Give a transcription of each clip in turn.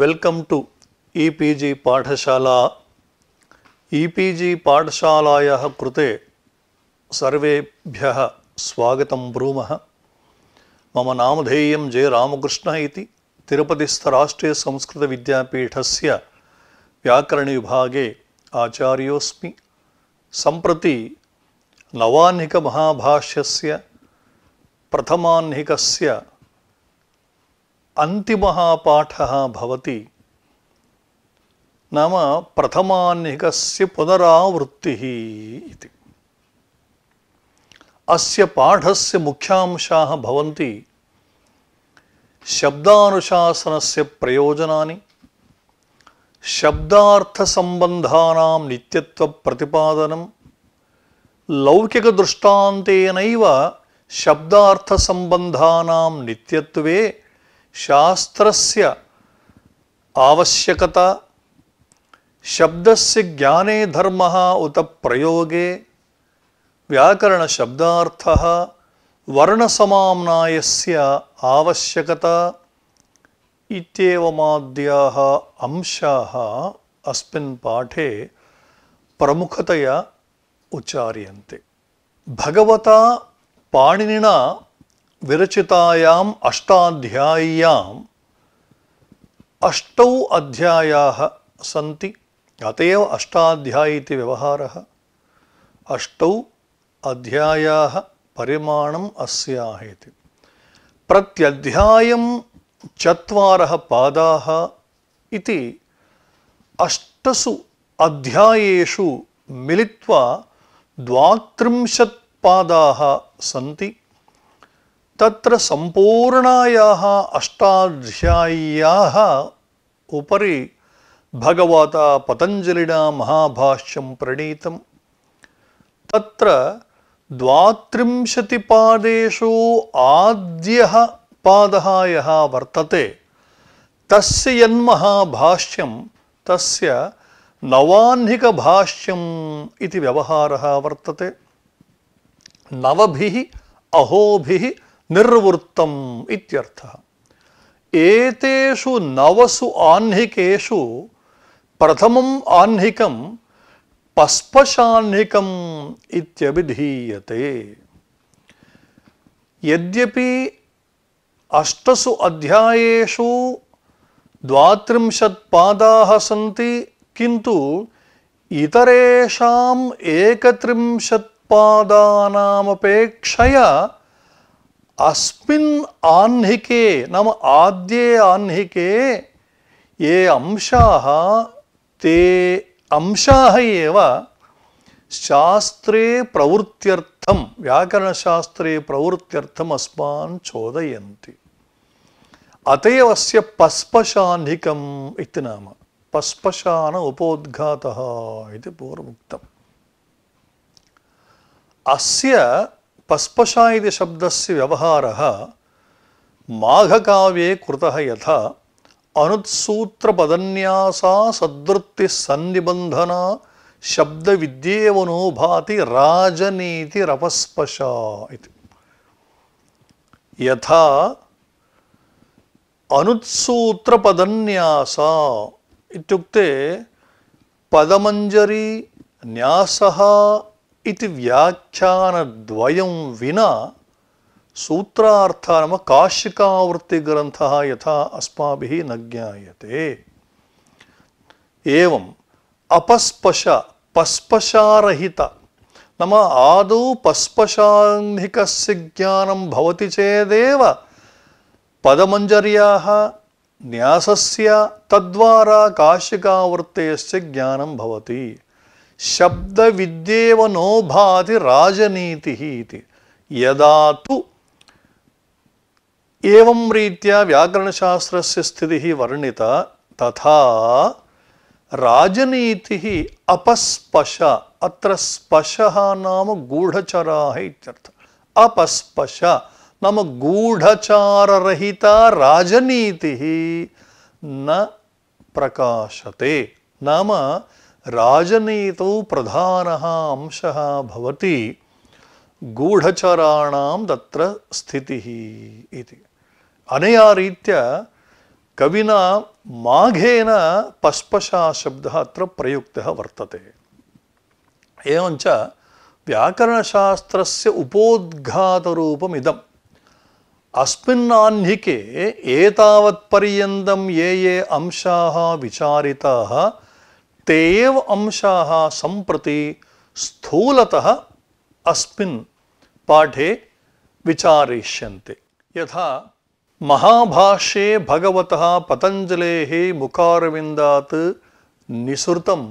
welcome to ePG Pathshala ePG Pathshala कृते सर्वे स्वागत broom मम नामधेय जे रामकृष्ण राष्ट्रीय संस्कृत रामकृष्णः इति तिरुपतिस्थराष्ट्रीयसंस्कृतविद्यापीठस्य व्याकरणविभागे आचार्योऽस्मि सम्प्रति नवाह्निकमहाभाष्यस्य प्रथमाह्निकस्य अतिम पाठः भवति नाम प्रथमाह्निकस्य पुनरावृत्तिः इति से पाठस्य मुख्यांशाः भवन्ति शब्दानुशासनस्य प्रयोजनानि शब्दार्थसम्बन्धानां नित्यत्वप्रतिपादनं लौकिकदृष्टान्तेनैव शब्दार्थसम्बन्धानां नित्यत्वे शास्त्रस्य आवश्यकता शब्दस्य ज्ञाने धर्मः उत प्रयोगे व्याकरणशब्दार्थः वर्णसमाम्नायस्य आवश्यकता इत्येवमाद्याः अंशाः अस्मिन् पाठे प्रमुखतया उच्चार्यन्ते भगवता पाणिनिना विरचितायाम् अष्टाध्याय्याम् अष्टौ अध्यायाः सन्ति अतएव अष्टाध्यायी इति व्यवहारः अष्टौ अध्यायाः परिमाणम् अस्याः इति प्रत्यध्यायं चत्वारः पादाः इति अष्टसु अध्यायेषु मिलित्वा द्वात्रिंशत् पादाः सन्ति तत्र सम्पूर्णायाः अष्टाध्याय्याः उपरि भगवता पतञ्जलिना महाभाष्यं प्रणीतं तत्र द्वात्रिंशतिपादेषु आद्यः पादः यः वर्तते तस्य यन्महाभाष्यं तस्य नवाह्निकभाष्यम् इति व्यवहारः वर्तते नवभिः अहोभिः निर्वृत्तम इत्यर्थ एतेषु नवसु आह्निकेषु प्रथमम् आह्निकम पस्पशाह्निकम इत्यभिधीयते यद्यपि अष्टसु अध्यायेषु द्वात्रिंशत् पादाः सन्ति किन्तु इतरेषाम् एकत्रिंशत् पादानामपेक्षया అస్మిన్ ఆహ్నికే నమ ఆద్యే ఆహ్నికే ఏ అంశాः తే అంశాः ఏవ శాస్త్రే ప్రవృత్త్యర్థం వ్యాకరణశాస్త్రే ప్రవృత్త్యర్థం అస్మాన్ చోదయంతి అతయవస్య పస్పశాన్హికం ఇది నామ పస్పశాన ఉపోద్ఘాత ఇది పూర్వముక్తం అస్య ಪಸ್ಪಶ ಇದೆ ಶಬ್ದಸ್ಯ ವ್ಯವಹಾರ ಮಾಘಕಾವ್ಯೆ ಕೃತ ಯಥ ಅನುತ್ಸೂತ್ರಪದನ್ಯಾಸ ಸದೃತ್ತಿ ಸನ್ನಿಬಂಧನ ಶಬ್ದವಿದ್ಯೇವನೋ ಭಾತಿ ರಾಜನೀತಿರಪಸ್ಪಶ ಇತಿ ಯಥಾ ಅನುತ್ಸೂತ್ರಪದನ್ಯಾಸ ಇತ್ಯುಕ್ತೆ ಪದಮಂಜರಿ ನ್ಯಾಸಃ इति व्याख्यानद्वयं विना सूत्रार्थ नाम काशिकावृत्तिग्रन्थः यथा अस्माभिः न ज्ञायते एवम् अपस्पश पस्पशारहितं नाम आदौ पस्पशाह्निकस्य ज्ञानं भवति चेदेव पदमञ्जर्याः न्यासस्य तद्द्वारा काशिकावृत्तेस्य ज्ञानं भवति शब्द विद्येव नो भाति राजनीति यदा तो एवं रीत्या व्याकरणशास्त्रस्य स्थितिः वर्णिता तथा राजनीतिः अपस्पश अत्र स्पशः नाम गूढचराः इत्यर्थः अपस्पश नाम गूढचाररहिता राजनीतिः न प्रकाशते नाम राजनीतौ प्रधानः अंशः भवति गूढचराणां तत्र स्थितिः इति अनया रीत्या कविना माघेन शब्दः अत्र प्रयुक्तः वर्तते एवञ्च व्याकरणशास्त्रस्य उपोद्घातरूपमिदम् अस्मिन् आह्निके एतावत्पर्यन्तं ये ये अंशाः विचारिताः तेव अंशाः संप्रति स्थूलतः अस्मिन् पाठे विचारिष्यन्ते यथा महाभाष्ये भगवतः पतञ्जलेः मुखारविन्दात् निःसृतम्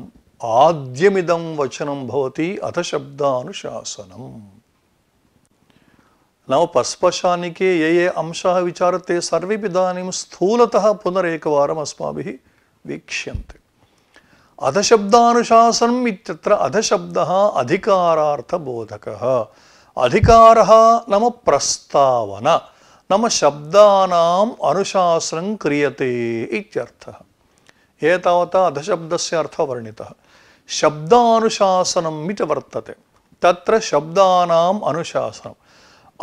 आद्यमिदं वचनं भवति अथ शब्दानुशासनम् नाम पस्पशानिके ये ये अंशाः विचारते सर्वेपि इदानीं स्थूलतः पुनरेकवारम् अस्माभिः वीक्ष्यन्ते अधशब्दानुशासनम् इत्यत्र अधशब्दः अधिकारार्थबोधकः अधिकारः नाम प्रस्तावन नम शब्दानाम् अनुशासनं क्रियते इत्यर्थः एतावता अधशब्दस्य अर्थः वर्णितः शब्दानुशासनम् इति वर्तते तत्र शब्दानाम् अनुशासनम्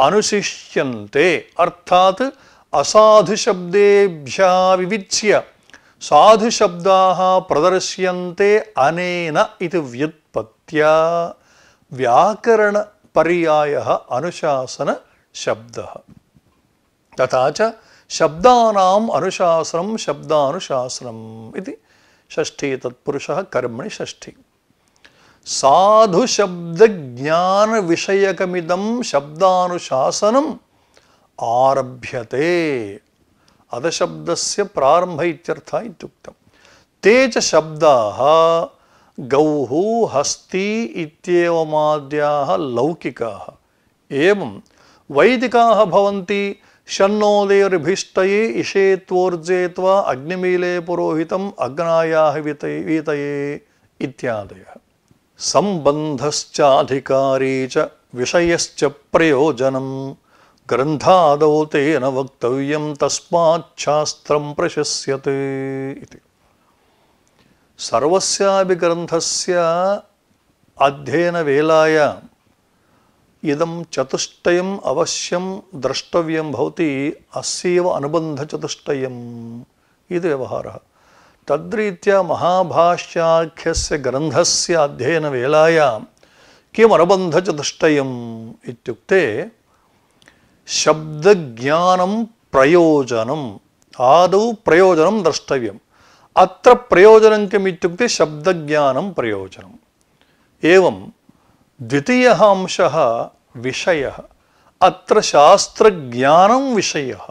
अनुशिष्यन्ते अर्थात् असाधुशब्देभ्यः विविच्य साधुशब्द प्रदर्श्य अनेन इति व्युत्पत्त्या अशासन शब्द तथा च शब्दानाम् अनुशासनं शब्दानुशासनम् इति षष्ठी तत्पुरुषः कर्मणि षष्ठी साधुशब्दज्ञानविषयकमिदं आरभ्यते अदशब्दस्य प्रारम्भ इत्यर्थः ते च शब्दाः गौः हस्ती इत्येवमाद्याः लौकिकाः एवं वैदिकाः भवन्ति षण्णोदेर्भिष्टये इषेत्वोर्जेत्वा अग्निमीले पुरोहितम् अग्नायाः वितये वीतये इत्यादयः च विषयश्च प्रयोजनम् ग्रन्थादौ तेन वक्तव्यं तस्माच्छास्त्रं प्रशस्यते इति सर्वस्यापि ग्रन्थस्य अध्ययनवेलायाम् इदं चतुष्टयम् अवश्यं द्रष्टव्यं भवति अस्यैव अनुबन्धचतुष्टयम् इति व्यवहारः तद्रीत्या महाभाष्याख्यस्य ग्रन्थस्य अध्ययनवेलायां किम् अनुबन्धचतुष्टयम् इत्युक्ते शब्दज्ञानं प्रयोजनम् आदौ प्रयोजनं द्रष्टव्यम् अत्र प्रयोजनं किम् इत्युक्ते शब्दज्ञानं प्रयोजनम् एवं द्वितीयः अंशः विषयः अत्र शास्त्रज्ञानं विषयः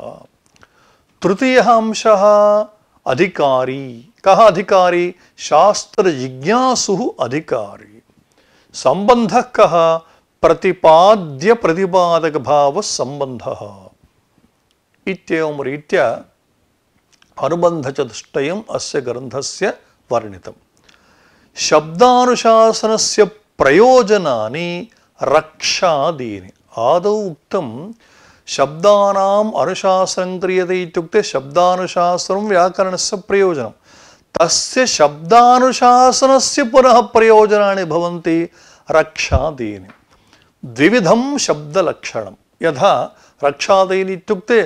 तृतीयः अंशः अधिकारी कः अधिकारी शास्त्रजिज्ञासुः अधिकारी सम्बन्धः कः प्रतिपाद्य प्रतिपादक भाव संबंध इत्येवं रीत्या अनुबंधचतुष्टयम् अस्य से वर्णितम् शब्दानुशासनस्य प्रयोजनानि रक्षादीनि आदौ उक्तं शब्दानाम् अनुशासनं क्रियते इत्युक्ते से व्याकरणस्य प्रयोजनं तस्य शब्दानुशासनस्य पुनः प्रयोजनानि भवन्ति ద్విధం శబ్దలక్షణం యథ రక్షాదైని ఇత్యుక్తే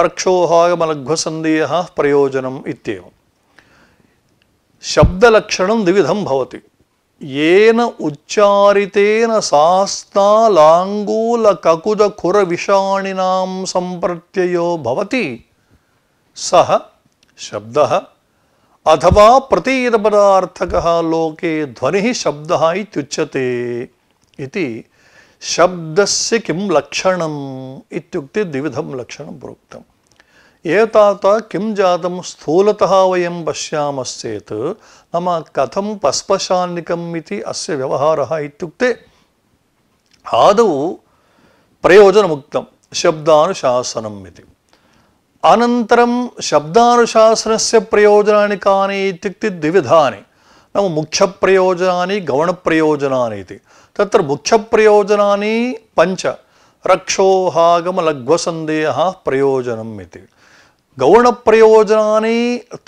అరక్షోహాగమలఘ్వసందేహ ప్రయోజనం ఇత్యేవం శబ్దలక్షణం ద్విధం భవతి ఏన ఉచ్చారితేన సాస్తాలాంగూల కకుజ కుర విషాణినాం సంప్రత్యయో భవతి సహ శబ్ద అథవా ప్రతీతపదార్థక లోకే ధ్వని శబ్ద ఇత్యుచ్యతే ఇది శబ్దస్య కిం లక్షణం ఇత్యుక్తే ద్విధం లక్షణం ప్రోక్తం ఏ తాత కిం జాతం స్థూలత వయం పశ్యామశ్చేత్ నమ కథం పస్పశాన్నికం ఇది అస్య వ్యవహార ఇత్యుక్తే ఆదౌ ప్రయోజనముక్తం శబ్దానుశాసనం ఇది అనంతరం శబ్దానుశాసనస్య ప్రయోజనాన్ని కానీ ఇత్యుక్తి ద్విధాని नाम मुख्यप्रयोजनानि गौणप्रयोजनानि इति तत्र मुख्यप्रयोजनानि पञ्च रक्षोहागमलघ्वसन्देहः प्रयोजनम् इति गौणप्रयोजनानि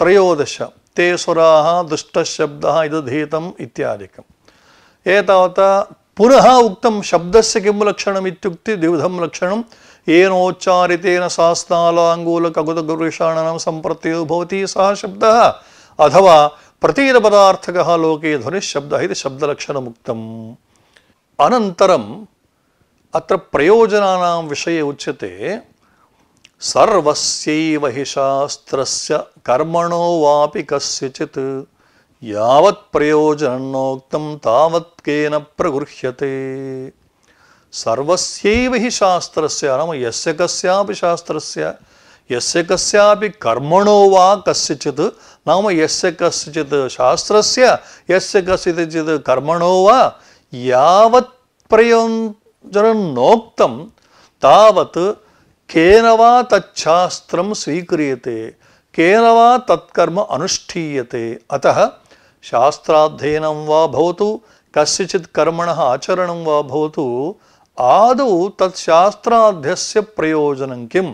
त्रयोदश ते सुराः दुष्टशब्दः इदधीतम् इत्यादिकम् एतावता पुनः उक्तं शब्दस्य किं लक्षणम् इत्युक्ते द्विविधं लक्षणं येनोच्चारितेन सास्नालाङ्गूलकगुदगुरुषाणां सम्प्रत्ययो भवति सः शब्दः अथवा प्रतीत पदार्थक लोके ध्वनिशब्द इति शब्दलक्षणमुक्तम् अनन्तरम् अत्र प्रयोजनानां विषय उच्यते सर्वस्यैव हि शास्त्रस्य कर्मणो वापि कस्यचि यावत् प्रयोजनोक्तं प्रगृह्यते सर्वस्यैव हि शास्त्रस्य नाम यस्य कस्यापि शास्त्रस्य यस्य कस्यापि कर्मणो वा कस्यचित् नाम यस्य कस्यचित् शास्त्रस्य यस्य कस्यचित् कर्मणो वा यावत् प्रयोजनं नोक्तं तावत् केन वा तच्छास्त्रं स्वीक्रियते केन वा तत्कर्म अनुष्ठीयते अतः शास्त्राध्ययनं वा भवतु कस्यचित् कर्मणः आचरणं वा भवतु आदौ तत्शास्त्राध्यस्य प्रयोजनं किं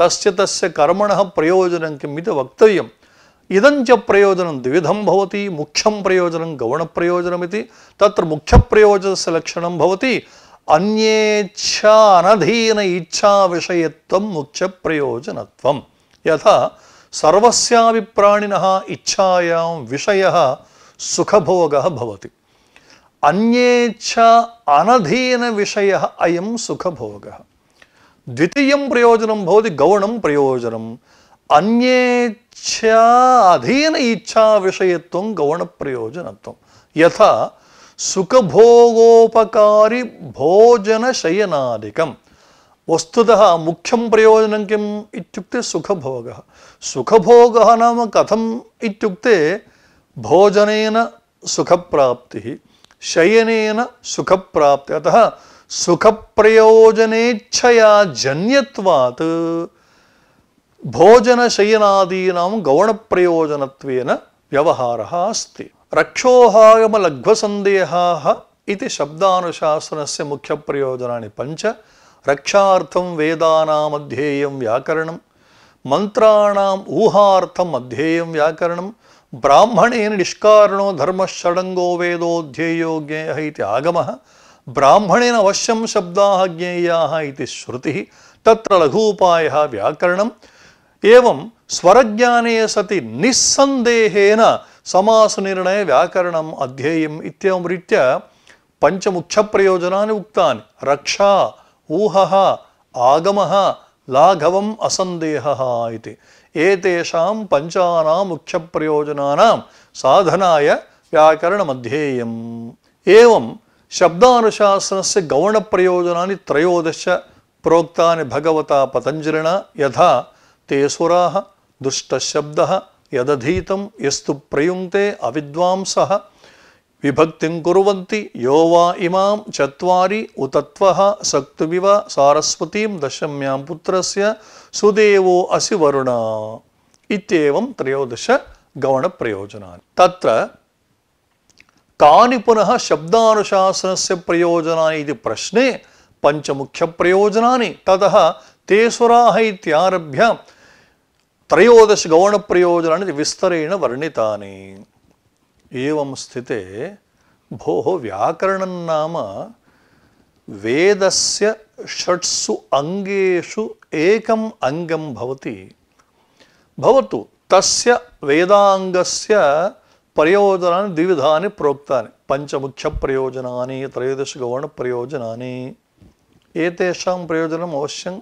तस्य तस्य कर्मणः प्रयोजनं किम् इति वक्तव्यम् ఇదంచ ప్రయోజనం ద్విధం భవతి ముఖ్యం ప్రయోజనం గౌణ ప్రయోజనమితి తత్ర ముఖ్య ప్రయోజనస్య లక్షణం భవతి అన్యేచ్ఛా అనధీన ఇచ్ఛా విషయత్వం ముఖ్య ప్రయోజనత్వం యథా సర్వస్యాపి ప్రాణిన ఇచ్ఛాయాం విషయ సుఖభోగ భవతి అన్యేచ్ఛ అనధీన విషయ అయం సుఖభోగ ద్వితీయం ప్రయోజనం భవతి గౌణం ప్రయోజనం अन्येच्छाधीन इच्छा विषयत्व गौण प्रयोजनत्व यथा भोगोपकारी भोजन शयनादिकम वस्तुतः प्रयोजन प्रयोजनं किम् इत्युक्ते सुख भोग नाम कथम् इत्युक्ते प्राप्ति शयन सुख प्राप्ति अतः सुखप्रयोजनेच्छया जन्यवात् ಭೋಜನ ಶಯನಾದೀನಾಂ ಗೌಣಪ್ರಯೋಜನತ್ವೇನ ವ್ಯವಹಾರ ಅಸ್ತಿ ರಕ್ಷೋಹಾಗಮ ಲಘ್ವಸಂದೇಹಾ ಇತಿ ಶಬ್ದಾನುಶಾಸನಸ್ಯ ಮುಖ್ಯ ಪ್ರಯೋಜನಾನಿ ಪಂಚ ರಕ್ಷಾರ್ಥಂ ವೇದಾನಾಂ ಅಧ್ಯೇಯಂ ವ್ಯಾಕರಣಂ ಮಂತ್ರಾಣಾಂ ಊಹಾರ್ಥಂ ಅಧ್ಯೇಯಂ ವ್ಯಾಕರಣಂ ಬ್ರಾಹ್ಮಣೇನ ನಿಷ್ಕಾರಣೋ ಧರ್ಮಶ್ಚಡಂಗೋ ವೇದೋಧ್ಯೇಯೋ ಜ್ಞೇಯ ಇತಿ ಆಗಮಃ ಬ್ರಾಹ್ಮಣೇನ ಅವಶ್ಯಂ ಶಬ್ದಾಹ ಜ್ಞೇಯಾಹ ಇತಿ ಶ್ರುತಿ ತತ್ರ ಲಘೂಪಾಯ ವ್ಯಾಕರಣಂ एवं स्वरज्ञाने सति निस्सन्देहेन నిస్సందేహేన व्याकरणम् వ్యాకరణం इत्येवं रीत्या రీత్యా उक्तानि रक्षा ऊहः आगमः लाघवम् असन्देहः इति एतेषां ఏతేషాం मुख्यप्रयोजनानां साधनाय व्याकरणम् अध्येयम् एवं शब्दानुशासनस्य गौणप्रयोजनानि त्रयोदश प्रोक्तानि भगवता పతంజలిన यथा ते सुराः दुष्टशब्दः यदधीतं यस्तु प्रयुङ्क्ते अविद्वांसः विभक्तिं कुर्वन्ति यो वा इमां चत्वारि उतत्वः सक्तुविव सारस्वतीं दशम्यां पुत्रस्य सुदेवो असि वरुण इत्येवं त्रयोदशगवणप्रयोजनानि तत्र कानि पुनः शब्दानुशासनस्य प्रयोजनानि इति प्रश्ने पञ्चमुख्यप्रयोजनानि ततः तेसुराः इत्यारभ्य త్రయోదశ గౌణ ప్రయోజనానికి విస్తరేణ వర్ణితాని ఏం స్థితే భో వ్యాకరణం నామ వేదస్య షట్సు అంగేషు ఏకం అంగం భవతి భవతు తస్య వేదాంగస్య ప్రయోజనాన్ని ద్విధాని ప్రోక్తాన్ని పంచముఖ్య ప్రయోజనాన్ని త్రయోదశ గౌణ ప్రయోజనాన్ని ఏతేషాం ప్రయోజనం అవశ్యం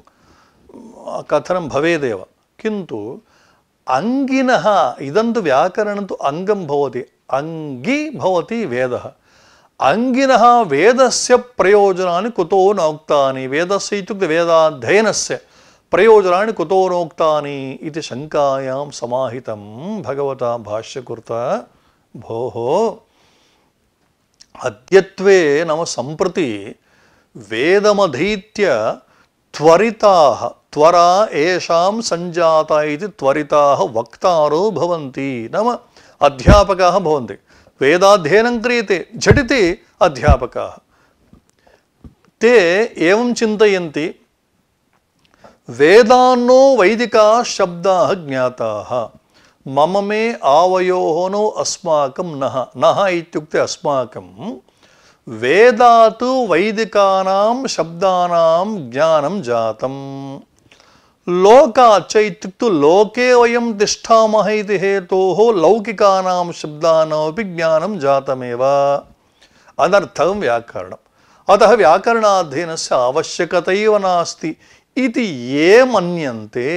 కథనం భవేదేవా किन्तु अङ्गिनः इदं तु व्याकरणं तु अङ्गं भवति अङ्गी भवति वेदः अङ्गिनः वेदस्य प्रयोजनानि कुतो नोक्तानि वेदस्य इत्युक्ते वेदाध्ययनस्य ప్రయోజనాన్ని కుతోనోక్తాని ఇది శంకాయాం సమాహితం భగవత భాష్యకృత భోహో అద్యత్వే నమ సంప్రతి వేదమధీత్య త్వరితా త్వరా ఏషాం సంజాత ఇది త్వరిత వక్తారో భవంతి నమ అధ్యాపకా భవంతి వేదాధ్యయనం క్రియతే ఝటితి అధ్యాపకా తే ఏం చింతయంతి వేదాన్నో వైదిక శబ్దా జ్ఞాత మమ మే ఆవయోనో అస్మాకం నహ నహ ఇత్యుక్తే అస్మాకం వేదాతు వైదికానాం శబ్దానాం జ్ఞానం జాతం లోకాచైత్యుక్తు లోకే వయం తిష్టామహైతి హేతో లౌకికానాం శబ్దానమపి జ్ఞానం జాతమేవ అనర్థం వ్యాకరణం అత వ్యాకరణాధ్యయనస్య ఆవశ్యకత నాస్తి ఇది ఏ మన్యంతే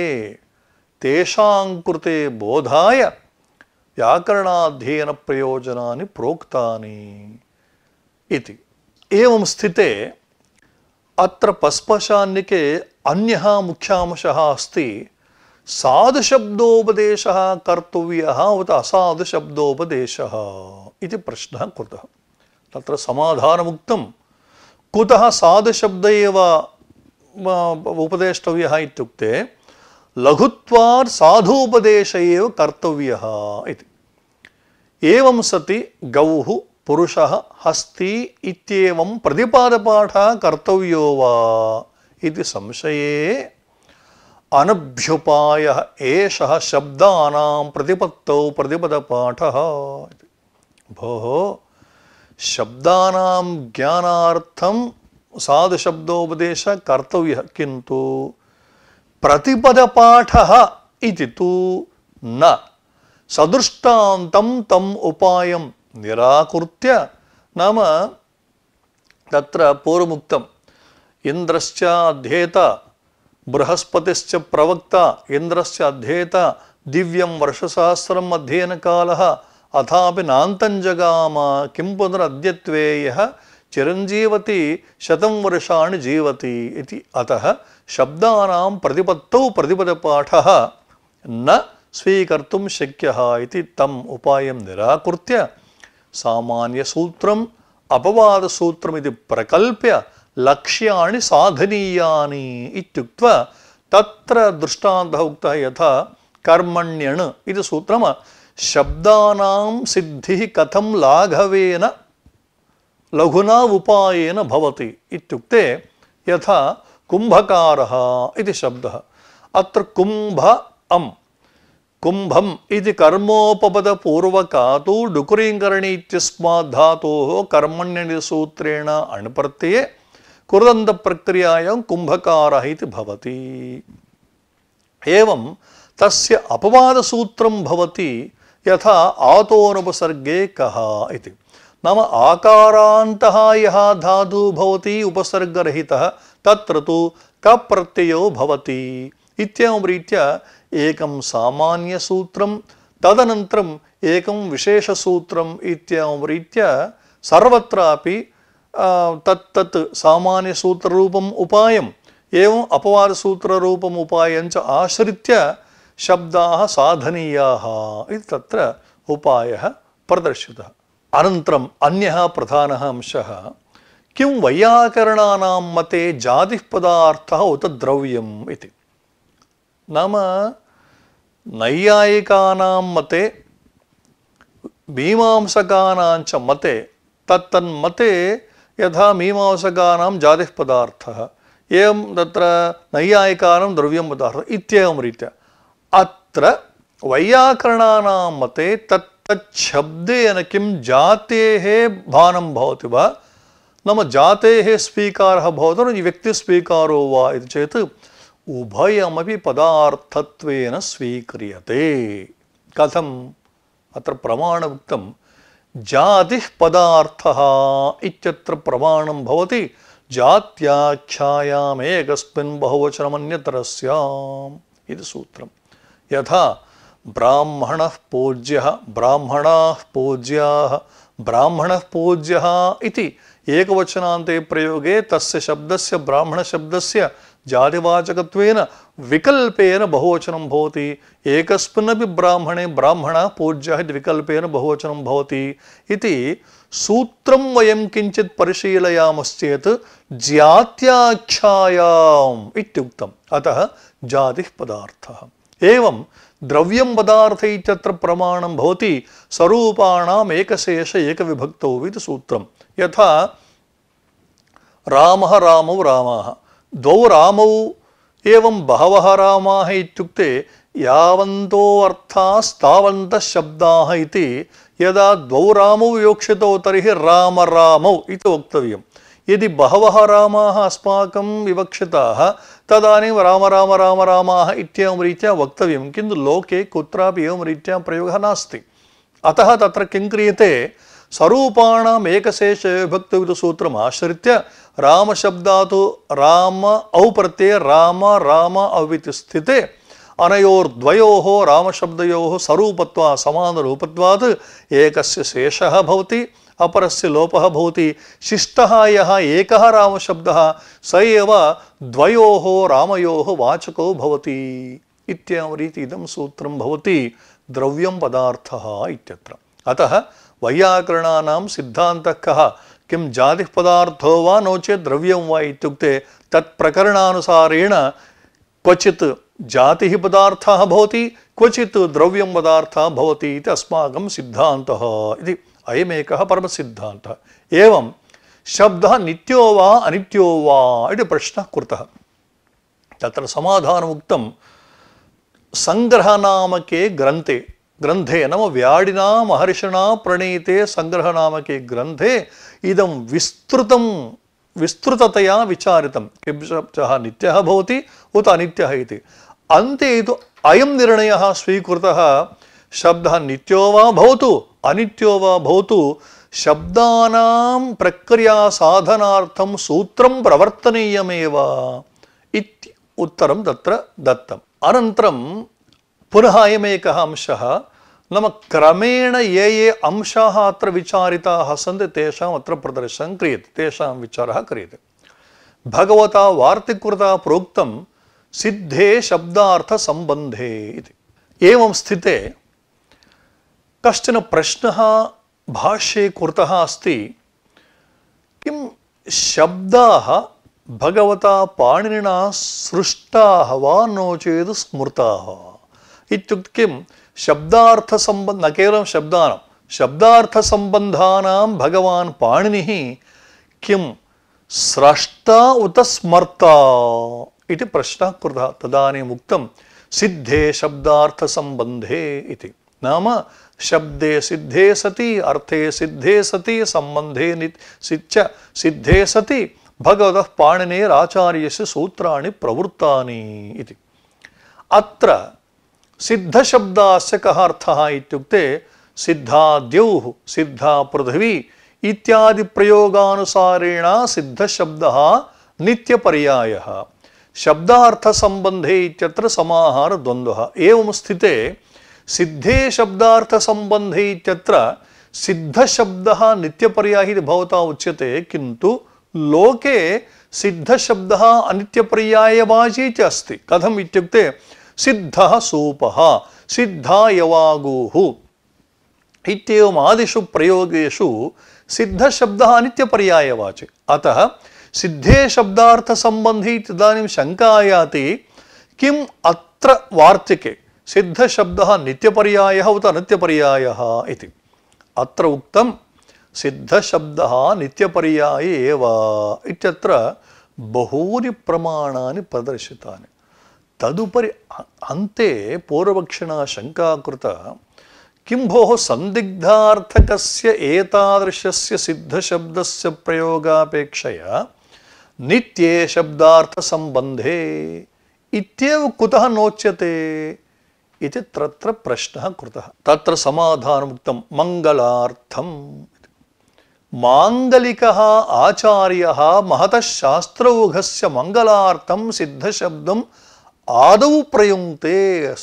తేషాం కృతే బోధాయ వ్యాకరణాధ్యయన ప్రయోజనాన్ని ప్రోక్తాని ఇది ఏం స్థితే अत्र पस्पशान्निके अन्यः मुख्यांशः अस्ति साधुशब्दोपदेशः कर्तव्यः उत असाधुशब्दोपदेशः इति प्रश्नः कृतः तत्र समाधानमुक्तं कुतः साधुशब्द एव उपदेष्टव्यः इत्युक्ते लघुत्वात् साधूपदेश एव कर्तव्यः इति एवं सति गौः పురుష హస్తి ఇత్యేవం ప్రతిపాదపాఠ కర్తవ్యో వా ఇది సంశయే అనభ్యుపాయ ఏష శబ్దానాం ప్రతిపత్తౌ పాఠ భో శబ్దానాం జ్ఞానార్థం సాధు శబ్దోపదేశ కర్తవ్య కింటు ప్రతిపద పాఠ ఇది తు న సదృష్టాంతం తమ్ ఉపాయం నిరాకృత్య నామ తత్ర పూర్వముక్తం ఇంద్రశ్చ అధ్యేత బృహస్పతిశ్చ ప్రవక్త ఇంద్రశ్చ అధ్యేత దివ్యం వర్షసహస్రం అధ్యయన కాల అథాపి నాంతం జగామ కిం పునరద్యత్వేయ చిరంజీవతి శతం వర్షాన్ని జీవతి ఇది అత శబ్దానాం ప్రతిపత్తౌ ప్రతిపదపాఠ న స్వీకర్తుం శక్య ఇది తమ్ ఉపాయం నిరాకృత్య सामान्यसूत्रम् अपवादसूत्रमिति प्रकल्प्य लक्ष्याणि साधनीयानि इत्युक्त्वा तत्र दृष्टान्तः उक्तः यथा कर्मण्यण् इति सूत्रं शब्दानां सिद्धिः कथं लाघवेन लघुना उपायेन भवति इत्युक्ते यथा कुम्भकारः इति शब्दः अत्र कुम्भ अम् கும்பம் இது கர்மோபபத பூர்வகாதோ டுகுரீங்கரணீத்திஸ்மா தாத்தோ கர்மண்யனி சூத்திரேண அணுபர்த்தியே குருதந்த பிரக்கிரியாயம் கும்பகார இது பவதி ஏவம் தஸ்ய அபவாதசூத்திரம் பவதி யதா ஆதோனுபசர்கே கஹா இது नाम आकारान्तः यः धातुः भवति उपसर्गरहितः तत्र तु कप्रत्ययो भवति इत्येवं रीत्या एकं सामान्यसूत्रं तदनन्तरम् एकं विशेषसूत्रम् इत्यं रीत्या सर्वत्रापि तत्तत् सामान्यसूत्ररूपम् उपायम् एवम् उपायञ्च आश्रित्य शब्दाः साधनीयाः इति तत्र उपायः प्रदर्शितः अनन्तरम् अन्यः प्रधानः अंशः किं वैयाकरणानां मते जातिः पदार्थः उत द्रव्यम् इति नाम नैयायिका मते मीमांसका मते तत्तन्मते यथा मीमांसका जाति पदार्थ एवं त्र नैयायिका द्रव्यम पदार्थ इतम रीत अत्र वैयाकरण मते तब्देन किं जाते भानम भवति वा नाम जाते स्वीकारः व्यक्तिस्वीकारो वेत उभयमपि पदार्थत्वेन स्वीक्रीय कथम अत्र प्रमाणमुक्तं जातिः पदार्थः इत्यत्र प्रमाणं भवति जात्याख्यायामेकस्मिन् बहुवचनमन्यतरस्याम् इति सूत्रं यथा ब्राह्मणः पूज्यः ब्राह्मणाः पूज्याः ब्राह्मणः पूज्यः इति एकवचनान्ते प्रयोगे तस्य शब्दस्य ब्राह्मणशब्दस्य जातिवाचकत्वेन विकल्पेन बहुवचन होती एक ब्राह्मणे ब्राह्मण पूज्य इति विकल्पेन बहुवचनं भवति इति सूत्रं वयं किञ्चित् परिशीलयामश्चेत् अतः जाति पदार्थ एवं द्रव्यं पदार्थ इत्यत्र प्रमाणं भवति स्वरूपाणाम् एकशेष एकविभक्तौ यथा रामः रामौ रामाः द्वौ रामौ एवं बहवः रामाः इत्युक्ते यावन्तोऽर्थास्तावन्तः शब्दाः इति यदा द्वौ रामौ विवक्षितौ तर्हि रामरामौ इति वक्तव्यं यदि बहवः रामाः अस्माकं विवक्षिताः तदानीं राम राम राम रामाः इत्येवं रीत्या वक्तव्यं किन्तु लोके कुत्रापि एवं रीत्या प्रयोगः नास्ति अतः तत्र किं क्रियते स्वरूपाणाम् एकशेषविभक्तविधसूत्रम् आश्रित्य राम शब्दा तो राम औ प्रत्यय राम राम अवित स्थिते अनयोर्द्वयोः रामशब्दयोः स्वरूपत्वा समानरूपत्वात् एकस्य शेषः भवति अपरस्य लोपः भवति शिष्टः यः एकः रामशब्दः स एव द्वयोः रामयोः वाचको भवति इत्येवं रीति इदं सूत्रं भवति द्रव्यं पदार्थः इत्यत्र अतः वैयाकरणानां सिद्धान्तः कः किं जाति पदार्थो वा नो चेत् द्रव्यं वा इत्युक्ते तत्प्रकरणानुसारेण क्वचित् जातिः पदार्थः भवति क्वचित् द्रव्यं पदार्थः भवति इति अस्माकं सिद्धान्तः इति अयमेकः परमसिद्धान्तः एवं शब्दः नित्यो वा अनित्यो वा इति प्रश्नः कृतः तत्र समाधानमुक्तं सङ्ग्रहनामके ग्रन्थे ग्रन्थे नाम व्याडिना महर्षिणा प्रणीते सङ्ग्रहनामके ग्रन्थे इदं विस्तृतं विस्तृततया विचारितं किं शब्दः नित्यः भवति उत अनित्यः इति अन्ते तु अयं निर्णयः स्वीकृतः शब्दः नित्यो वा भवतु अनित्यो वा भवतु शब्दानां प्रक्रियासाधनार्थं सूत्रं प्रवर्तनीयमेव इति उत्तरं तत्र दत्तम् अनन्तरं ಪುನಃ ಅಯಮೇಕ ಅಂಶ ನಮ್ಮ ಕ್ರಮೇಣ ಯೇ ಯೇ ಅಂಶಾಹ ಅತ್ರ ವಿಚಾರಿತ ಸಂತೆ ತೇಷಾಂ ಅತ್ರ ಪ್ರದರ್ಶನ ಕ್ರಿಯತೆ ತೇಷಾಂ ವಿಚಾರ ಕ್ರಿಯತೆ ಭಗವತ ವಾರ್ತಿಕೃತ ಪ್ರೋಕ್ತಂ ಸಿದ್ಧೇ ಶಬ್ದಾರ್ಥ ಸಂಬಂಧೇ ಇದೆ ಏವಂ ಸ್ಥಿತೆ ಕಷ್ಟನ ಪ್ರಶ್ನ ಭಾಷೆ ಕೃತ ಅಸ್ತಿ किं ಶಬ್ದ ಭಗವತ ಪಾಣಿನ ಸೃಷ್ಟಾ ವಾ ನೋ ಚೇತ್ ಸ್ಮೃತಾ इत्युक्तिं शब्दार्थसम्बन्ध न केवलं शब्दानां शब्दार्थसम्बन्धानां भगवान् पाणिनिः किं स्रष्टा उत स्मर्ता इति प्रश्नः कृतः तदानीम् उक्तं सिद्धे शब्दार्थसम्बन्धे इति नाम शब्दे सिद्धे सति अर्थे सिद्धे सति संबंधे सिच्च सिद्धे सति भगवत पाणिनेराचार्यस्य सूत्राणि प्रवृत्तानि इति अत्र सिद्ध शब्दास्य कः अर्थः इत्युक्ते सिद्धा द्यौः सिद्धा पृथ्वी इत्यादि प्रयोगानुसारेण सिद्ध शब्दः नित्यपर्यायः शब्दार्थसम्बन्धे इत्यत्र समाहारद्वन्द्वः एवं स्थित सिद्धे शब्दार्थसम्बन्धे इत्यत्र सिद्धशब्दः नित्यपर्यायी इति भवता उच्यते किंतु लोके सिद्धशब्दः अनित्यपर्यायवाची च अस्ति कथम् इत्युक्ते सिद्धः सूपः सिद्धा यवागुः आदिषु प्रयोगेषु सिद्धशब्दः अनित्यपर्यायवाचि अतः सिद्धे शब्दार्थसम्बन्धि इदानीं शङ्कायाति किम् अत्र वार्तिके सिद्धशब्दः नित्यपर्यायः उत अनित्यपर्यायः इति अत्र उक्तं सिद्धशब्दः नित्यपर्याये एव इत्यत्र बहूनि प्रमाणानि प्रदर्शितानि तदुपरी अन्ते पूर्वपक्षिणा शङ्का कृता किं भोः सन्दिग्धार्थकस्य एतादृशस्य सिद्धशब्दस्य प्रयोगापेक्षया नित्ये शब्दार्थसम्बन्धे इत्येव कुतः नोच्यते इति तत्र प्रश्नः कृतः तत्र समाधानमुक्तं मङ्गलार्थम् माङ्गलिकः आचार्यः महतः शास्त्रौघस्य मङ्गलार्थं सिद्धशब्दं ಆದವು ಪ್ರಯುಂಕ್ತೆ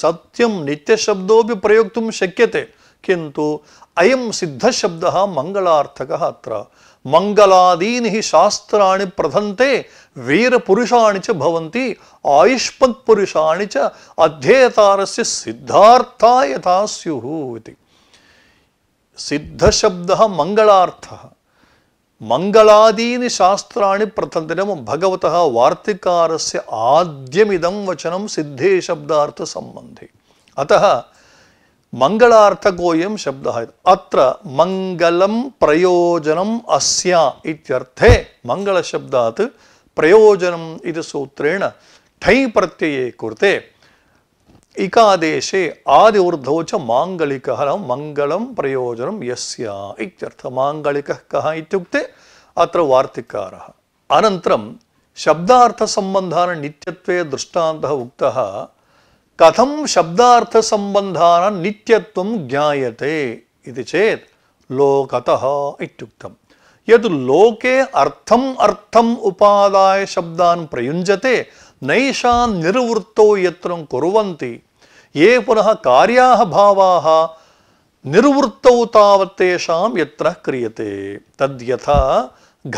ಸತ್ಯಂ ನಿತ್ಯ ಶಬ್ದೋಪಿ ಪ್ರಯೋಕ್ತು ಶಕ್ಯತೆ ಕಿಂತು ಅಯಂ ಸಿದ್ಧ ಶಬ್ದ ಮಂಗಳಾರ್ಥಕ ಅತ್ರ ಮಂಗಲಾದೀನಿ ಶಾಸ್ತ್ರಾಣಿ ಪ್ರಧಂತೆ ವೀರಪುರುಷಾಣಿ ಚ ಭವಂತಿ ಆಯುಷ್ಮತ್ ಪುರುಷಾಣಿ ಚ ಅಧ್ಯೇತಾರಸ್ಯ ಸಿದ್ಧಾರ್ಥ ಯಥಾ ಸ್ಯುಃ ಇತಿ ಸಿದ್ಧ ಶಬ್ದ ಮಂಗಳಾರ್ಥ മംഗളാദീനി ശാസ്ത്രാണി പ്രഥന്തരം ഭഗവത വാർത്തികാരസ്യ ആദ്യമിതം വചനം സിദ്ധേ ശബ്ദാർത്ഥ സംബന്ധി അത മംഗളാർത്ഥകോയം ശബ്ദ അത്ര മംഗളം പ്രയോജനം അസ്യ ഇത്യർത്ഥേ മംഗളശബ്ദാത് പ്രയോജനം ഇത് സൂത്രേണ ഠൈ പ്രത്യയേ കുർത്തേ இகாதேசே ஆதி ஊர்தௌச்ச மாங்கலிகரம் மங்களம் பிரயோஜனம் எஸ்யா இத்தியர்த்த மாங்கலிக கஹ இத்தியுக்தே அத்திர வார்த்திக்காரः अनन्तरं शब्दार्थसम्बन्धान् नित्यत्वे दृष्टान्तः उक्तः कथं शब्दार्थसम्बन्धानां नित्यत्वं ज्ञायते इति चेत् लोकतः इत्युक्तं यद् लोके अर्थम् अर्थम् उपादाय शब्दान् प्रयुञ्जते नैषान् निर्वृत्तौ यत्र कुर्वन्ति ये पुनः कार्याः भावाः निर्वृत्तौ तावत् तेषां यत्र क्रियते तद्यथा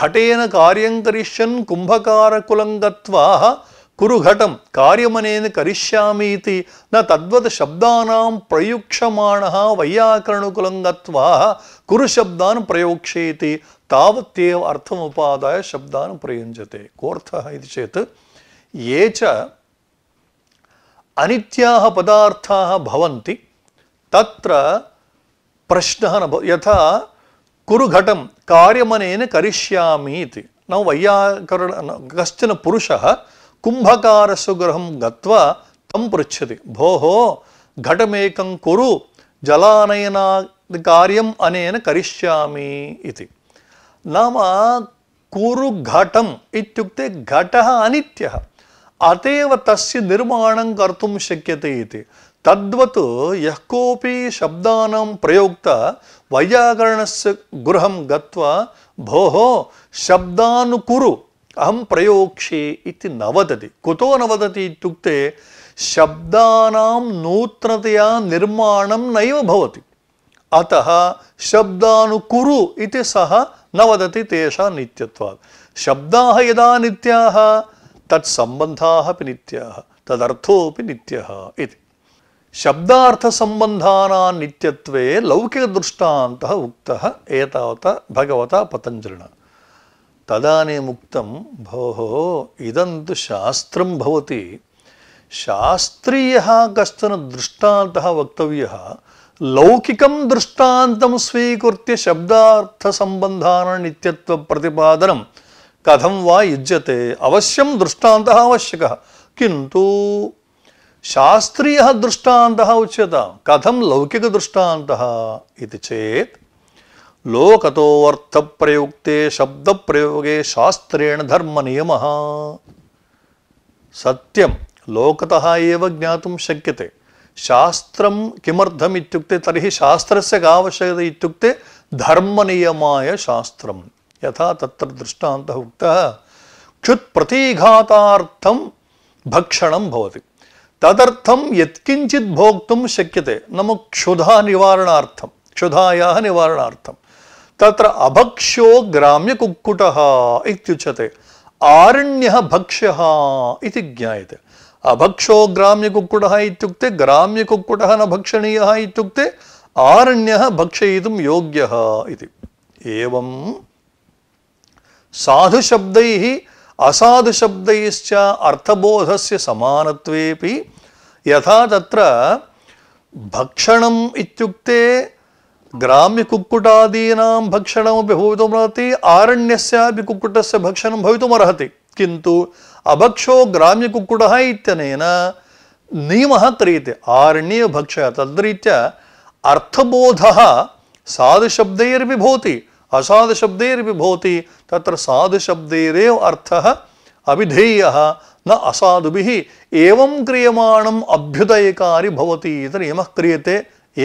घटेन कार्यं करिष्यन् कुम्भकारकुलं गत्वा कुरुघटं कार्यमनेन करिष्यामीति न तद्वत् शब्दानां प्रयुक्षमाणः वैयाकरणकुलं कुरु कुरुशब्दान् प्रयोक्ष्येति तावत्येव अर्थमुपादाय शब्दान् प्रयुञ्जते कोऽर्थः इति चेत् ये च అనిత్యాహ పదార్థాహ భవంతి తత్ర ప్రశ్న యథా కురు ఘటం కార్యమనేన కరిష్యామి ఇది నౌ వైయాకరణ కశ్చన పురుష కుంభకారస్సు గృహం గత్వా తం పృచ్చతి భోహో ఘటమేకం కురు జలానయన కార్యం అనేన కరిష్యామి ఇది నామ కురు ఘటం ఇత్యుక్తే ఘట అనిత్య अतएव तस्य निर्माणं कर्तुं शक्यते इति तद्वत् यः कोऽपि शब्दानां प्रयोक्ता वैयाकरणस्य गृहं गत्वा भोः शब्दान् कुरु अहं प्रयोक्षे इति न वदति कुतो न वदति इत्युक्ते शब्दानां नूतनतया निर्माणं नैव भवति अतः शब्दानुकुरु इति सः न वदति तेषां नित्यत्वात् शब्दाः यदा नित्याः तत्संबंधाः नि तदर्थोपि नित्यः इति शब्दार्थसम्बन्धानां नित्यत्वे लौकिकदृष्टान्तः उक्तः एतावता भगवता पतञ्जलिना तदानीमुक्तं भो इदं शास्त्र शास्त्रीय भवति शास्त्रीयः वक्तव्य दृष्टान्तः वक्तव्यः लौकिकं दृष्टान्तं स्वीकृत्य शब्दार्थसम्बन्धानां नित्यत्वप्रतिपादनं कथम वा युज्यते अवश्यम दृष्टांत आवश्यक किंतु शास्त्रीय दृष्टांत उच्यता कथम लौकिक दृष्टांत चेत लोकतो अर्थ प्रयुक्ते शब्द प्रयोगे शास्त्रेण धर्म नियम सत्यम लोकत ज्ञात शक्य है शास्त्र किमर्थम तरी शास्त्र का आवश्यकता धर्म नियम शास्त्रम् यथा तत्र दृष्टान्तः उक्तः क्षुत्प्रतिघातार्थं भक्षणं भवति तदर्थं यत्किञ्चित् भोक्तुं शक्यते नाम क्षुधानिवारणार्थं क्षुधायाः निवारणार्थं तत्र अभक्ष्यो ग्राम्यकुक्कुटः इत्युच्यते आरण्यः भक्ष्यः इति ज्ञायते अभक्षो ग्राम्यकुक्कुटः इत्युक्ते ग्राम्यकुक्कुटः न भक्षणीयः इत्युक्ते आरण्यः भक्षयितुं एवं साधु शब्द ही असाधु शब्द अर्थबोध से सामनत्वे यथा तत्र भक्षणम् इत्युक्ते भक्षण भक्षणमपि भवितुमर्हति आरण्यस्यापि कुक्कुटस्य भक्षणं भवितुमर्हति किन्तु अभक्षो ग्राम्यकुक्कुटः इत्यनेन नियमः क्रियते आरण्ये भक्षः तद्रीत्या अर्थबोधः साधुशब्दैरपि भवति असाधुशब्दैरपि भवति तत्र साधुशब्दैरेव अर्थः अभिधेयः न असाधुभिः एवं क्रियमाणम् अभ्युदयकारि भवति इति नियमः क्रियते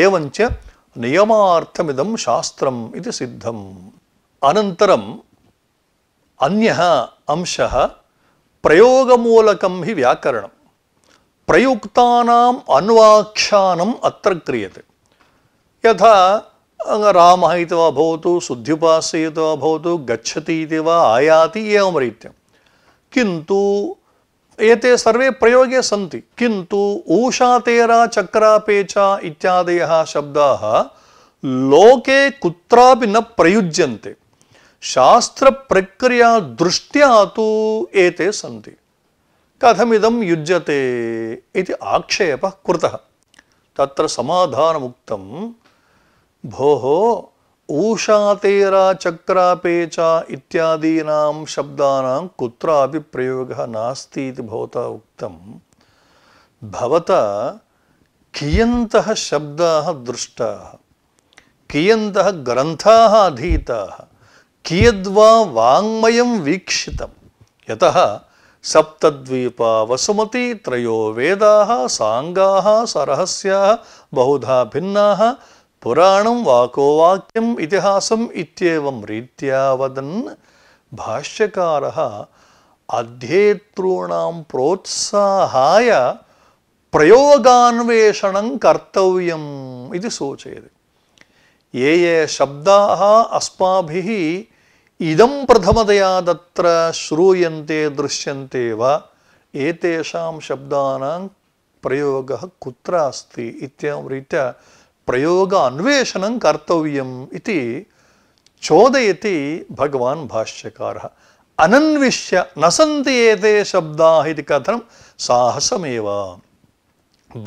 एवञ्च नियमार्थमिदं शास्त्रम् इति सिद्धम् अनन्तरम् अन्यः अंशः प्रयोगमूलकं हि व्याकरणं प्रयुक्तानाम् अन्वाख्यानम् अत्र क्रियते यथा राम इति वा भवतु शुद्ध्युपास्य इति वा भवतु गच्छति आयाति एवं रीत्या किन्तु एते सर्वे प्रयोगे सन्ति किन्तु ऊषा तेरा चक्रापे च इत्यादयः शब्द लोके कुत्रापि न प्रयुज्यन्ते शास्त्रप्रक्रिया दृष्ट्या तु एते सन्ति कथमिदं युज्यते इति आक्षेपः कृतः तत्र समाधानमुक्तं भो ऊषातेरा चक्रापे च इत्यादीनां शब्दानां कुत्रापि प्रयोगः नास्ति इति भवता उक्तं भवता कियन्तः शब्दाः दृष्टाः कियद्वा वाङ्मयं वीक्षितं यतः सप्तद्वीपा वसुमती त्रयो वेदाः सांगा सरहस्या बहुधा भिन्ना புராணம் வாக்கோ வாக்கியம் இதிகாசம் இத்தியேவம் ரீத்தியாவதன் பாஷ்யக்கார அத்தியேத்ரூணாம் புரோத்சாகாய பிரயோகான்வேஷணம் கர்த்தவியம் இது சூச்சயது ஏ ஏ சப்தாக அஸ்மாபிः இதம் பிரதமதையா தத்திர ஸ்ரூயந்தே திருஷ்யந்தே வா एतेषां शब्दानां प्रयोगः कुत्र अस्ति इत्येवं रीत्या ప్రయోగ అన్వేషణం కర్తవ్యం ఇది చోదయతి భగవాన్ భాష్యకార అనన్విష్య నసంతి ఏతే శబ్దా ఇది కథనం సాహసమేవ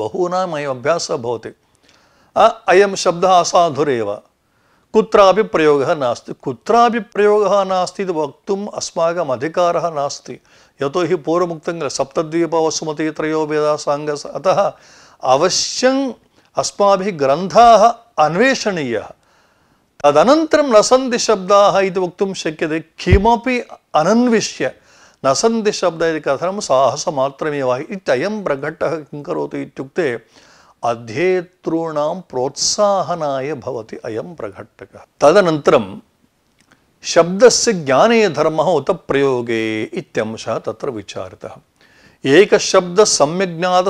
బహూనామయం అభ్యాస భవతి అయం శబ్ద అసాధురేవ కుత్రాపి ప్రయోగ నాస్తి కుత్రాపి ప్రయోగ నాస్తి ఇది వక్తుం అస్మాకం అధికార నాస్తి యతో హి పూర్వముక్తం సప్తద్వీపవసుమతి త్రయోభేద సాంగ అత అవశ్యం अस्माभिः ग्रन्थाः अन्वेषणीयाः तदनन्तरं न सन्ति शब्दाः इति वक्तुं शक्यते किमपि अनन्विष्य न सन्ति शब्दः इति कथनं साहसमात्रमेव इत्ययं प्रघट्टः किं करोति इत्युक्ते अध्येतॄणां प्रोत्साहनाय भवति अयं प्रघट्टकः तदनन्तरं शब्दस्य ज्ञाने धर्मः उत प्रयोगे इत्यंशः तत्र एक शब्द सम्यज्ञात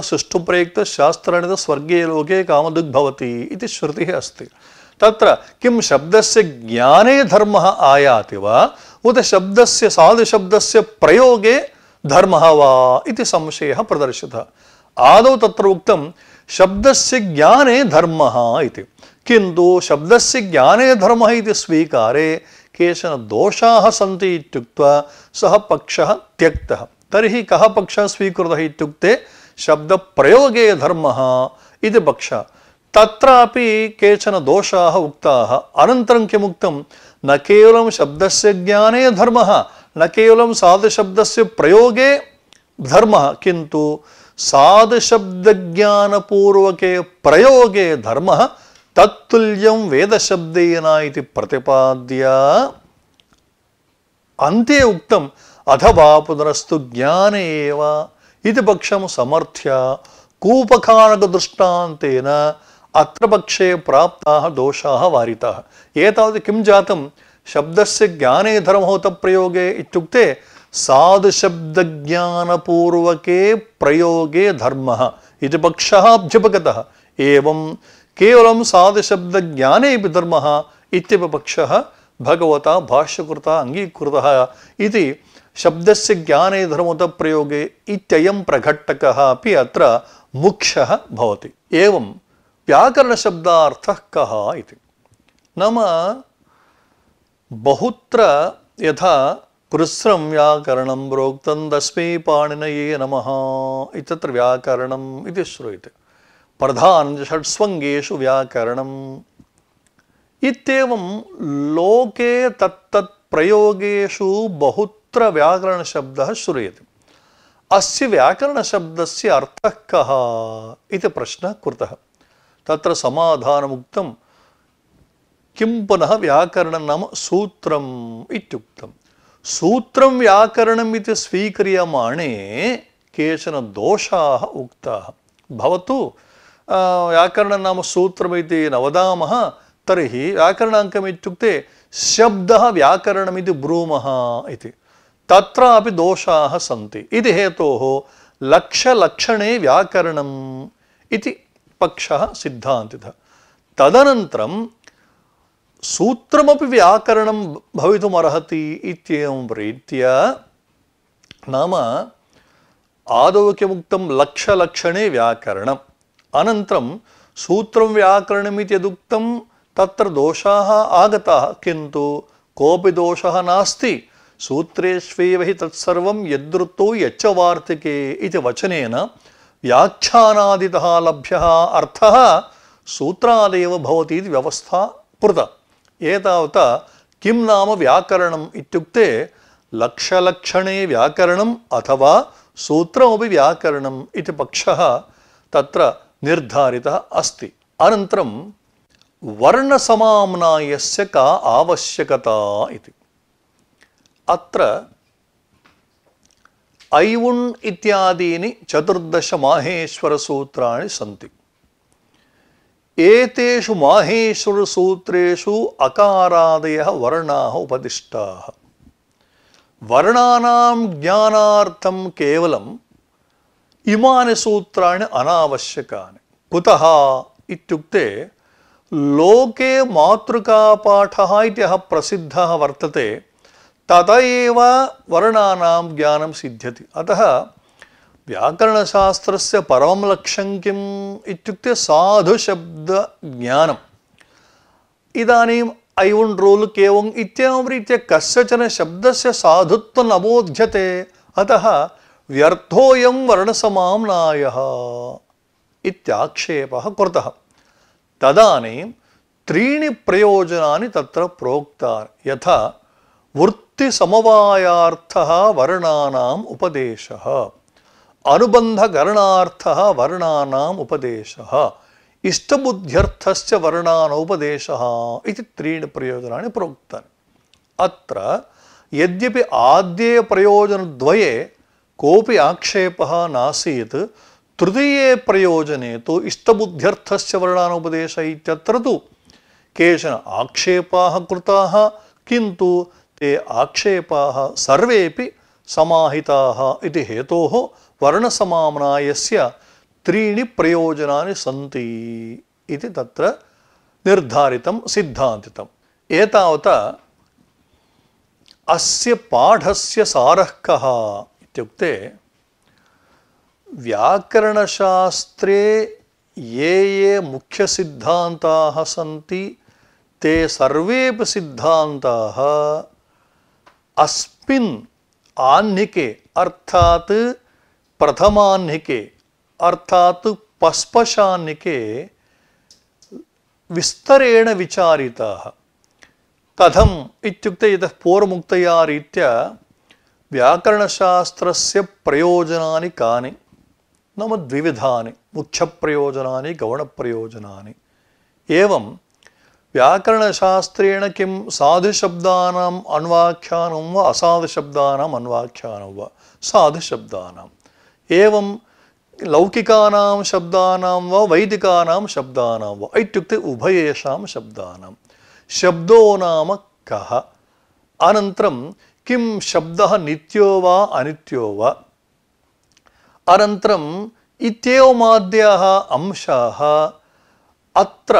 प्रयुक्त शास्त्र स्वर्गे लोके कामदुग्भवति श्रुति अस्त त्र कि शब्द से ज्ञाने धर्म आयाति शब्द से शब्दस्य साधुशब्दस्य प्रयोगे धर्म वा इति संशयः प्रदर्शितः आदौ तत्र उक्तं शब्दस्य ज्ञाने धर्म किंतु शब्द से ज्ञाने धर्म स्वीकारे केचन दोषा सी सह पक्ष त्यक्ता तर्हि कः पक्षः स्वीकृतः इत्युक्ते शब्दप्रयोगे धर्मः इति पक्षः तत्रापि केचन दोषाः उक्ताः अनन्तरं किमुक्तं न केवलं शब्दस्य ज्ञाने धर्म न केवलं साधुशब्दस्य प्रयोगे धर्म किंतु साधुशब्दानपूर्वक प्रयोगे धर्म तत्तुल्यं वेदशब्देना इति प्रतिपाद्य अन्ते उत्तर अथवा पुनरस्तु ज्ञान एव इति पक्षम समर्थ्य कूपकारकदृष्टान्तेन अत्र पक्षे प्राप्ताः दोषाः वारिताः एतावत् किं जातं शब्दस्य ज्ञाने धर्महोतप्रयोगे इत्युक्ते साधुशब्दज्ञानपूर्वके प्रयोगे धर्मः इति पक्षः अभ्युपगतः एवं केवलं साधुशब्दज्ञाने अपि धर्मः इत्यपि पक्षः भगवता भाष्यकृता अङ्गीकृतः इति शब्द से ज्ञाने धर्मत प्रयोगे इत्ययं प्रघटक अभी अत्र मुख्यः भवति एवं व्याकरणशब्दार्थः कः इति नाम बहुत्र यथा पुरस्रं व्याकरणं प्रोक्तं तस्मै पाणिनये नमः इत्यत्र व्याकरणम् इति श्रूयते प्रधानषट्स्वङ्गेषु व्याकरणम् इत्येवं लोके तत्तत् प्रयोगेषु बहुत कुत्र व्याकरणशब्दः श्रूयते अस्य व्याकरणशब्दस्य अर्थः कः इति प्रश्नः कृतः तत्र समाधानमुक्तं किं पुनः व्याकरणं नाम सूत्रम् इत्युक्तं सूत्रं व्याकरणम् इति स्वीक्रियमाणे केचन दोषाः उक्ताः भवतु व्याकरणं नाम सूत्रमिति न वदामः तर्हि व्याकरणाङ्कम् इत्युक्ते शब्दः व्याकरणमिति ब्रूमः इति ತತ್ರಾಪಿ ದೋಷಾಹ ಸಂತಿ ಇದು ಹೇತೋ ಲಕ್ಷಣೇ ವ್ಯಾಕರಣಂ ಇತಿ ಪಕ್ಷ ಸಿದ್ಧಾಂತಿತ ತದನಂತರ ಸೂತ್ರಮಪಿ ವ್ಯಾಕರಣಂ ಭವಿತುಮರ್ಹತಿ ಇತ್ಯಂ ರೀತ್ಯ ನಾಮ ಮುಕ್ತ ಲಕ್ಷ ಲಕ್ಷಣೇ ವ್ಯಾಕರಣ ಅನಂತರ ಸೂತ್ರ ವ್ಯಾಕರಣ ತತ್ರ ದೋಷಾ ಆಗತಾಃ ಕೋಪಿ ದೋಷ ನಾಸ್ತಿ ಸೂತ್ರೇಶ್ವೇವ ಹಿ ತತ್ಸರ್ವಂ ಯದೃತ್ತೋ ಯಚ್ಚವಾರ್ತಿಕೆ ಇತಿ ವಚನೇನ ವ್ಯಾಖ್ಯಾನಾದಿತಃ ಲಭ್ಯ ಅರ್ಥ ಸೂತ್ರಾದೇವ ಭವತಿ ಇದು ವ್ಯವಸ್ಥಾ ಪೃತ ಏತಾವತ ಕಿಂ ನಾಮ ವ್ಯಾಕರಣಂ ಇತ್ಯುಕ್ತೆ ವ್ಯಾಕರಣಂ ಅಥವಾ ಸೂತ್ರಮಿ ವ್ಯಾಕರಣಂ ಇತಿ ಪಕ್ಷ ತತ್ರ ಅಸ್ತಿ ಅನಂತರಂ ವರ್ಣಸಮಾಮ್ನಾಯಸ್ಯ ಕಾ ಇತಿ अत्र ऐवुण् इत्यादीनि चतुर्दशमाहेश्वरसूत्राणि सन्ति एतेषु माहेश्वरसूत्रेषु अकारादयः वर्णाः उपदिष्टाः वर्णानां ज्ञानार्थं केवलम् इमानि सूत्राणि अनावश्यकानि कुतः इत्युक्ते लोके मातृकापाठः इति यः प्रसिद्धः वर्तते ततएव वर्णानां ज्ञानं सिद्ध्यति अतः व्याकरणशास्त्रस्य परमं लक्ष्यं किम् इत्युक्ते साधुशब्दज्ञानम् इदानीम् ऐवन् रोल् केवम् इत्येवं रीत्या कस्यचन शब्दस्य साधुत्वम् अबोध्यते अतः व्यर्थोऽयं वर्णसमाम्नायः इत्याक्षेपः कृतः तदानीं त्रीणि प्रयोजनानि तत्र प्रोक्तानि यथा ವೃತ್ತಿ ಸಮವಾಯಾರ್ಥ ವರ್ಣಾನಾಂ ಉಪದೇಶ ಅನುಬಂಧ ಗರಣಾರ್ಥ ವರ್ಣಾನಾಂ ಉಪದೇಶ ವರ್ಣಾನ ಉಪದೇಶ ಇತಿ ತ್ರೀಣಿ ಪ್ರಯೋಜನಾನಿ ಪ್ರೋಕ್ತಾನೆ ಅತ್ರ ಯದ್ಯಪಿ ಆದ್ಯೇ ಪ್ರಯೋಜನದ್ವಯೇ ಕೋಪಿ ಆಕ್ಷೇಪ ನಾಸೀತ್ ತೃತೀಯೇ ಪ್ರಯೋಜನೆ ತು ಇಷ್ಟಬುದ್ಧ್ಯರ್ಥಶ್ಚ ವರ್ಣಾನೋಪದೇಶ ಇತ್ಯತ್ರ ತು ಕೇಚನ ಆಕ್ಷೇಪಾ ಕೃತಾಹ ಕಿಂತು ते आक्षेपाः सर्वेपि समाहिताः इति हेतोः वर्णसमाम्नायस्य त्रीणि प्रयोजनानि सन्ति इति तत्र अस्य पाठस्य सारः व्याकरणशास्त्रे ये ये सिद्धांता सी ते सर्वे सिद्धांता अस्पिन आह्निके अर्थात प्रथमाह्निके अर्थात पस्पशाह्निके विस्तरेण विचारिताः कथम् इत्युक्ते यतः पूर्वमुक्तया रीत्या व्याकरणशास्त्रस्य प्रयोजनानि कानि नाम द्विविधानि गौण गौणप्रयोजनानि एवं வியாக்கரணசாஸ்திரேண கிம் சாதுசப்தானாம் அன்வாக்கியானம் வா அசாதுசப்தானாம் அன்வாக்கியானம் வா சாதுசப்தானாம் ஏவம் லௌகிக்கானாம் சப்தானாம் வா வைதிகானாம் சப்தானாம் வா இத்துக்தே உபயேஷாம் சப்தானாம் சப்தோ நாம கஹ அனந்தரம் கிம் சப்தா நித்யோ வா அனித்யோ வா அனந்தரம் இத்தேவமாத்தியாக அம்சாக அத்திர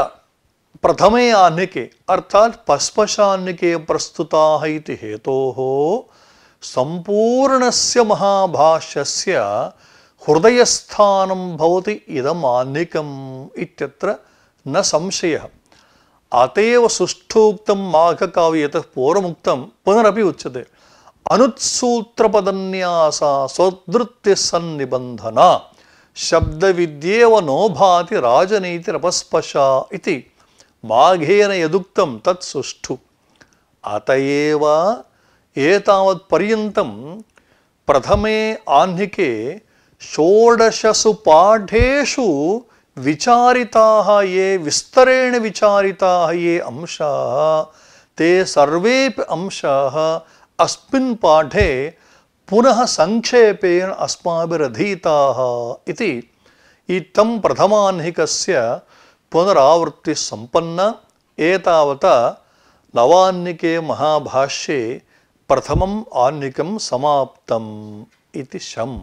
प्रथमे आह्निके अर्थात् पस्पशान्निके प्रस्तुताः इति हेतोः सम्पूर्णस्य महाभाष्यस्य हृदयस्थानं भवति इदमान्निकम् इत्यत्र न संशयः अत एव सुष्ठु उक्तं पूर्वमुक्तं पुनरपि उच्यते अनुत्सूत्रपदन्यासा स्वदृत्तिसन्निबन्धना शब्दविद्येव नो भाति राजनीतिरपस्पशा इति माघेन यदुक्तं तत् सुष्ठु अत एव एतावत्पर्यन्तं प्रथमे आह्निके षोडशसु पाठेषु विचारिताः ये विस्तरेण विचारिताः ये अंशाः ते सर्वेपि अंशाः अस्मिन् पाठे पुनः संक्षेपेण अस्माभिरधीताः इति इत्थं प्रथमाह्निकस्य पुनरावृत्ति संपन्न एतावत लवान्निके महाभाष्ये प्रथमम् आन्निकं समाप्तम् इति शम्